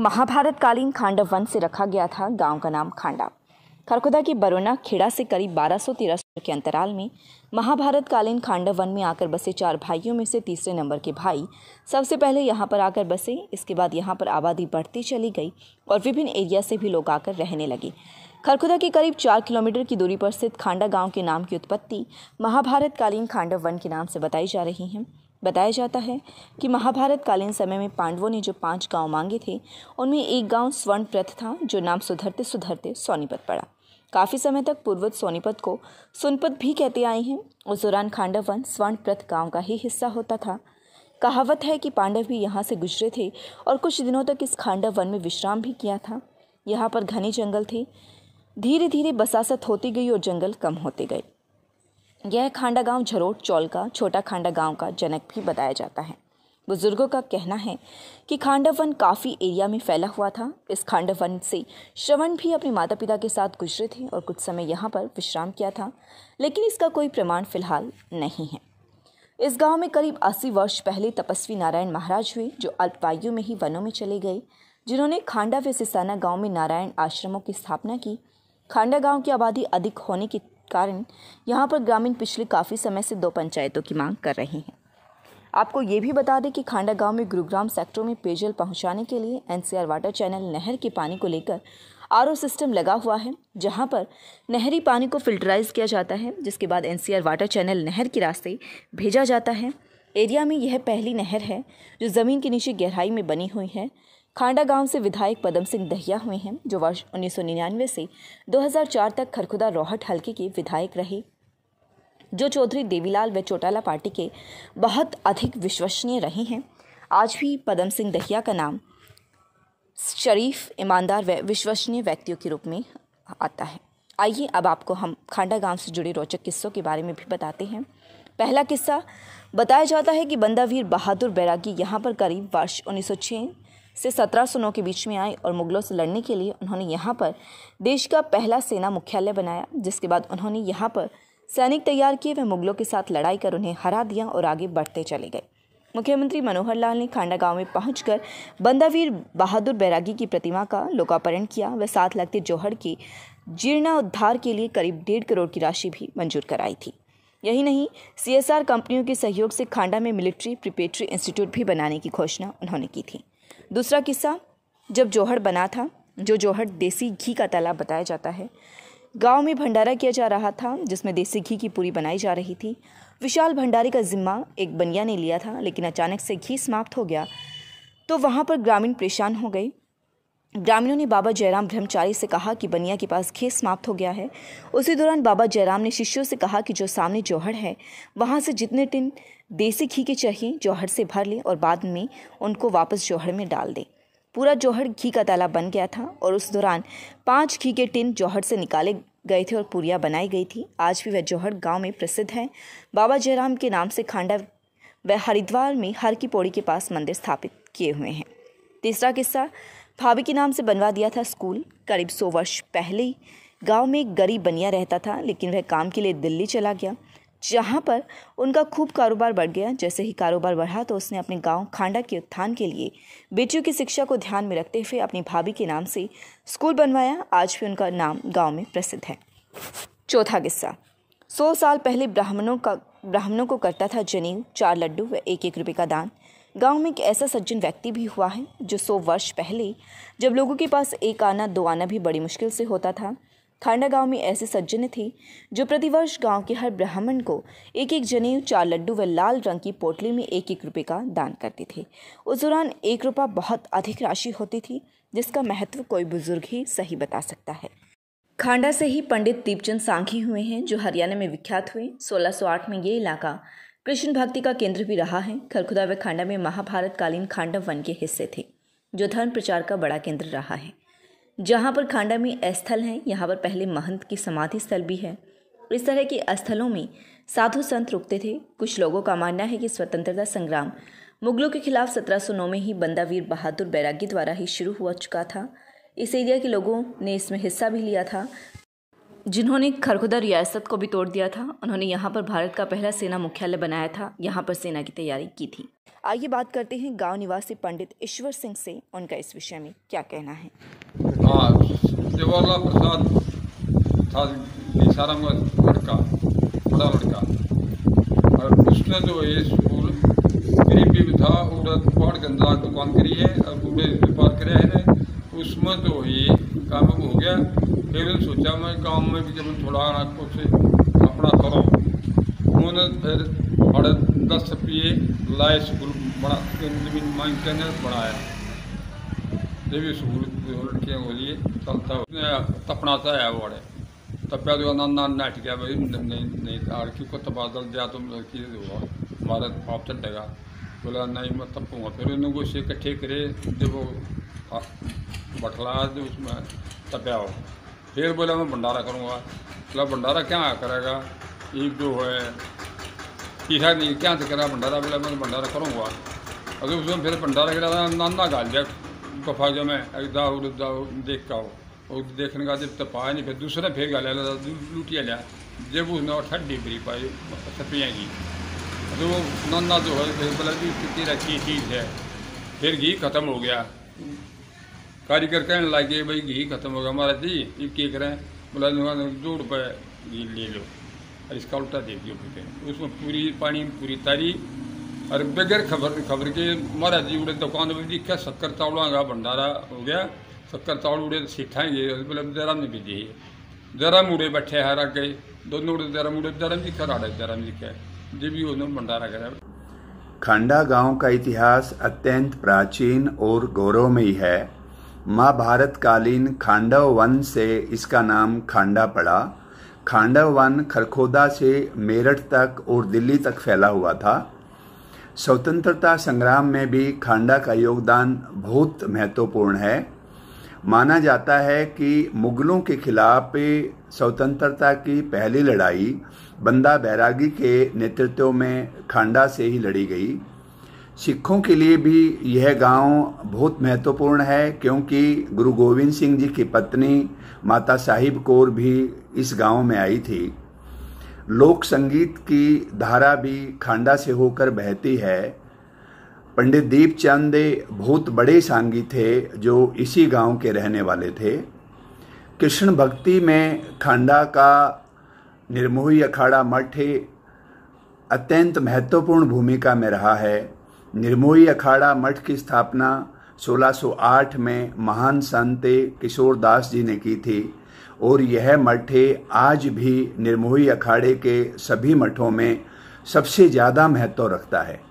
महाभारत कालीन खांडव वन से रखा गया था गांव का नाम खांडा खरखुदा की बरोना खेड़ा से करीब बारह सौ सौ के अंतराल में महाभारत कालीन खांडव वन में आकर बसे चार भाइयों में से तीसरे नंबर के भाई सबसे पहले यहाँ पर आकर बसे इसके बाद यहाँ पर आबादी बढ़ती चली गई और विभिन्न एरिया से भी लोग आकर रहने लगे खरखुदा के करीब चार किलोमीटर की दूरी पर स्थित खांडा गांव के नाम की उत्पत्ति महाभारत कालीन खांडव वन के नाम से बताई जा रही है बताया जाता है कि महाभारत कालीन समय में पांडवों ने जो पांच गांव मांगे थे उनमें एक गांव स्वर्णप्रथ था जो नाम सुधरते सुधरते सोनीपत पड़ा काफ़ी समय तक पूर्वज सोनीपत को सोनपत भी कहते आए हैं उस दौरान खांडव वन स्वर्णप्रथ गांव का ही हिस्सा होता था कहावत है कि पांडव भी यहाँ से गुजरे थे और कुछ दिनों तक इस खांडव वन में विश्राम भी किया था यहाँ पर घने जंगल थे धीरे धीरे बसासत होती गई और जंगल कम होते गए यह खांडा गांव झरोट चौल का छोटा खांडा गांव का जनक भी बताया जाता है बुजुर्गों का कहना है कि खांडव वन काफ़ी एरिया में फैला हुआ था इस खांडव वन से श्रवण भी अपने माता पिता के साथ गुजरे थे और कुछ समय यहाँ पर विश्राम किया था लेकिन इसका कोई प्रमाण फिलहाल नहीं है इस गांव में करीब अस्सी वर्ष पहले तपस्वी नारायण महाराज हुए जो अल्पायु में ही वनों में चले गए जिन्होंने खांडा व सिसाना गाँव में नारायण आश्रमों की स्थापना की खांडा गाँव की आबादी अधिक होने के कारण यहाँ पर ग्रामीण पिछले काफ़ी समय से दो पंचायतों की मांग कर रहे हैं आपको ये भी बता दें कि खांडा गांव में गुरुग्राम सेक्टरों में पेयजल पहुंचाने के लिए एनसीआर वाटर चैनल नहर के पानी को लेकर आर सिस्टम लगा हुआ है जहां पर नहरी पानी को फिल्टराइज किया जाता है जिसके बाद एनसीआर वाटर चैनल नहर के रास्ते भेजा जाता है एरिया में यह पहली नहर है जो ज़मीन के नीचे गहराई में बनी हुई है खांडा गांव से विधायक पदम सिंह दहिया हुए हैं जो वर्ष उन्नीस से 2004 तक खरखुदा रोहट हल्के के विधायक रहे जो चौधरी देवीलाल व चौटाला पार्टी के बहुत अधिक विश्वसनीय रहे हैं आज भी पदम सिंह दहिया का नाम शरीफ ईमानदार व विश्वसनीय व्यक्तियों के रूप में आता है आइए अब आपको हम खांडा गांव से जुड़े रोचक किस्सों के बारे में भी बताते हैं पहला किस्सा बताया जाता है कि बंदावीर बहादुर बैरागी यहाँ पर करीब वर्ष उन्नीस से सत्रह सौ नौ के बीच में आए और मुगलों से लड़ने के लिए उन्होंने यहाँ पर देश का पहला सेना मुख्यालय बनाया जिसके बाद उन्होंने यहाँ पर सैनिक तैयार किए वे मुगलों के साथ लड़ाई कर उन्हें हरा दिया और आगे बढ़ते चले गए मुख्यमंत्री मनोहर लाल ने खांडा गांव में पहुंचकर बंदावीर बहादुर बैरागी की प्रतिमा का लोकार्पण किया व साथ लगते जौहर की जीर्णोद्धार के लिए करीब डेढ़ करोड़ की राशि भी मंजूर कराई थी यही नहीं सीएसआर कंपनियों के सहयोग से खांडा में मिलिट्री प्रिपेटरी इंस्टीट्यूट भी बनाने की घोषणा उन्होंने की थी दूसरा किस्सा जब जोहड़ बना था जो जोहड़ देसी घी का तालाब बताया जाता है गांव में भंडारा किया जा रहा था जिसमें देसी घी की पूरी बनाई जा रही थी विशाल भंडारे का जिम्मा एक बनिया ने लिया था लेकिन अचानक से घी समाप्त हो गया तो वहाँ पर ग्रामीण परेशान हो गई ग्रामीणों ने बाबा जयराम ब्रह्मचारी से कहा कि बनिया के पास खेत समाप्त हो गया है उसी दौरान बाबा जयराम ने शिष्यों से कहा कि जो सामने जौहड़ है वहाँ से जितने टिन देसी घी के चाहिए जौहर से भर लें और बाद में उनको वापस जौहर में डाल दें पूरा जौहर घी का ताला बन गया था और उस दौरान पाँच घी के टिन जौहर से निकाले गए थे और पूरियाँ बनाई गई थी आज भी वह जौहर गाँव में प्रसिद्ध है बाबा जयराम के नाम से खांडा व हरिद्वार में हर की पौड़ी के पास मंदिर स्थापित किए हुए हैं तीसरा किस्सा भाभी के नाम से बनवा दिया था स्कूल करीब सौ वर्ष पहले ही गाँव में एक गरीब बनिया रहता था लेकिन वह काम के लिए दिल्ली चला गया जहाँ पर उनका खूब कारोबार बढ़ गया जैसे ही कारोबार बढ़ा तो उसने अपने गांव खांडा के उत्थान के लिए बेटियों की शिक्षा को ध्यान में रखते हुए अपनी भाभी के नाम से स्कूल बनवाया आज भी उनका नाम गांव में प्रसिद्ध है चौथा किस्सा सौ साल पहले ब्राह्मणों का ब्राह्मणों को करता था जनेऊ चार लड्डू व एक एक रुपये का दान गांव में एक ऐसा सज्जन व्यक्ति भी हुआ है जो सौ वर्ष पहले जब लोगों के पास एक आना दो आना भी बड़ी मुश्किल से होता था खांडा गांव में ऐसे सज्जन थे जो प्रतिवर्ष गांव के हर ब्राह्मण को एक एक जनेऊ चार लड्डू व लाल रंग की पोटली में एक एक रुपये का दान करते थे उस दौरान एक रुपया बहुत अधिक राशि होती थी जिसका महत्व कोई बुजुर्ग ही सही बता सकता है खांडा से ही पंडित दीपचंद सांखी हुए हैं जो हरियाणा में विख्यात हुए 1608 में ये इलाका कृष्ण भक्ति का केंद्र भी रहा है खरखुदा व खांडा में महाभारत कालीन खांडव वन के हिस्से थे जो धर्म प्रचार का बड़ा केंद्र रहा है जहाँ पर खांडा में स्थल हैं यहाँ पर पहले महंत की समाधि स्थल भी है इस तरह के स्थलों में साधु संत रुकते थे कुछ लोगों का मानना है कि स्वतंत्रता संग्राम मुगलों के खिलाफ 1709 में ही बंदावीर बहादुर बैरागी द्वारा ही शुरू हुआ चुका था इस एरिया के लोगों ने इसमें हिस्सा भी लिया था जिन्होंने खरखुदा रियासत को भी तोड़ दिया था उन्होंने यहाँ पर भारत का पहला सेना मुख्यालय बनाया था यहाँ पर सेना की तैयारी की थी आइए बात करते हैं गांव निवासी पंडित ईश्वर सिंह से उनका इस विषय में क्या कहना है जवाहरलाल हाँ, प्रसाद था लड़का बड़ा लड़का और उसने जो ये स्कूल गरीबी था पहाड़ गंदा दुकान करी है और बूढ़े व्यापार करे उसमें तो ये काम हो गया फिर सोचा मैं काम में भी जब थोड़ा ना कुछ तो अपना करो उन्होंने फिर बड़े दस रुपये लाए स्कूल बड़ा जमीन मांग के बढ़ाया भी स्कूल लड़कियाँ बोलिए चलता उसने तपना था है बड़े तपया तो ना नट गया भाई नहीं नहीं लड़की को तबादल दिया तो लड़की हुआ हमारा पाप चटेगा बोला नहीं मैं तपूँगा फिर उन्होंने गुस्से इकट्ठे करे जब वो बटला तो उसमें तपया हो फिर बोला मैं भंडारा करूँगा बोला भंडारा क्या करेगा एक जो है तीसरा नहीं क्या से करा भंडारा बोला मैं भंडारा करूँगा अगर उसमें फिर भंडारा के लिए नाना गाल दिया गुफा जो मैं एकदा दाओ देख का देखने का जब तक पाया नहीं फिर दूसरा फिर गाल लूटिया लिया जब उसने ठंडी भरी पाई सपियाँ की तो वो नाना जो है फिर बोला कि तेरा की चीज़ है फिर घी ख़त्म हो गया कारीगर कहने लगे भाई घी खत्म हो गया महाराज जी ये क्या करें बोला दो रुपये घी ले लो और इसका उल्टा दे दियो फिर उसमें पूरी पानी पूरी तारी और बगैर खबर खबर के महाराज जी उड़े दुकान पर जी क्या शक्कर चावलों का भंडारा हो गया शक्कर चावल उड़े तो गए बोले जरा नहीं भी जरा मुड़े बैठे हरा गए दोनों उड़े जरा मुड़े जरा जी राड़े जरा जी का जी भी उन्होंने भंडारा करा खंडा गांव का इतिहास अत्यंत प्राचीन और गौरवमयी है महाभारतकालीन खांडव वन से इसका नाम खांडा पड़ा खांडव वन खरखोदा से मेरठ तक और दिल्ली तक फैला हुआ था स्वतंत्रता संग्राम में भी खांडा का योगदान बहुत महत्वपूर्ण है माना जाता है कि मुगलों के खिलाफ स्वतंत्रता की पहली लड़ाई बंदा बैरागी के नेतृत्व में खांडा से ही लड़ी गई सिखों के लिए भी यह गांव बहुत महत्वपूर्ण है क्योंकि गुरु गोविंद सिंह जी की पत्नी माता साहिब कौर भी इस गांव में आई थी लोक संगीत की धारा भी खांडा से होकर बहती है पंडित दीप बहुत बड़े सांगी थे जो इसी गांव के रहने वाले थे कृष्ण भक्ति में खांडा का निर्मोही अखाड़ा मठ अत्यंत महत्वपूर्ण भूमिका में रहा है निर्मोही अखाड़ा मठ की स्थापना 1608 में महान संत किशोर दास जी ने की थी और यह मठ आज भी निर्मोही अखाड़े के सभी मठों में सबसे ज़्यादा महत्व रखता है